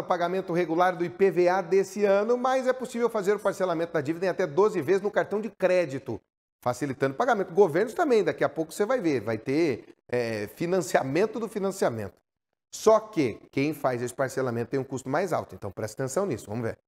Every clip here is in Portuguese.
o pagamento regular do IPVA desse ano, mas é possível fazer o parcelamento da dívida em até 12 vezes no cartão de crédito, facilitando o pagamento. Governos também, daqui a pouco você vai ver, vai ter é, financiamento do financiamento. Só que quem faz esse parcelamento tem um custo mais alto, então presta atenção nisso, vamos ver.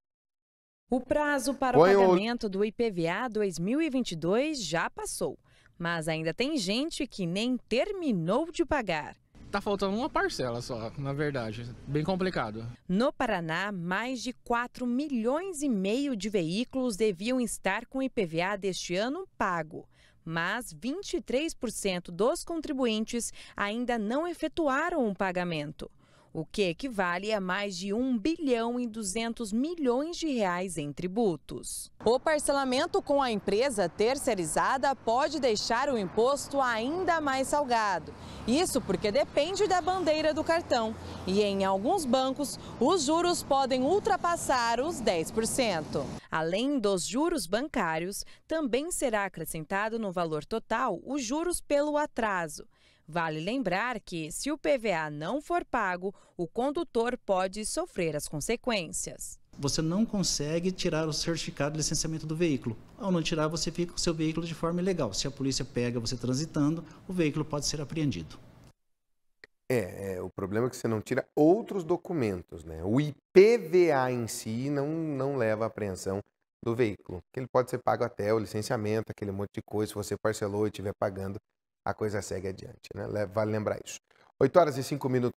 O prazo para Põe o pagamento o... do IPVA 2022 já passou, mas ainda tem gente que nem terminou de pagar. Tá faltando uma parcela só, na verdade. Bem complicado. No Paraná, mais de 4 milhões e meio de veículos deviam estar com IPVA deste ano pago. Mas 23% dos contribuintes ainda não efetuaram o um pagamento, o que equivale a mais de 1 bilhão e 200 milhões de reais em tributos. O parcelamento com a empresa terceirizada pode deixar o imposto ainda mais salgado isso porque depende da bandeira do cartão e em alguns bancos os juros podem ultrapassar os 10%. Além dos juros bancários, também será acrescentado no valor total os juros pelo atraso. Vale lembrar que, se o PVA não for pago, o condutor pode sofrer as consequências você não consegue tirar o certificado de licenciamento do veículo. Ao não tirar, você fica com o seu veículo de forma ilegal. Se a polícia pega você transitando, o veículo pode ser apreendido. É, é, o problema é que você não tira outros documentos, né? O IPVA em si não, não leva à apreensão do veículo, que ele pode ser pago até o licenciamento, aquele monte de coisa, se você parcelou e estiver pagando, a coisa segue adiante, né? Vale lembrar isso. 8 horas e 5 minutos.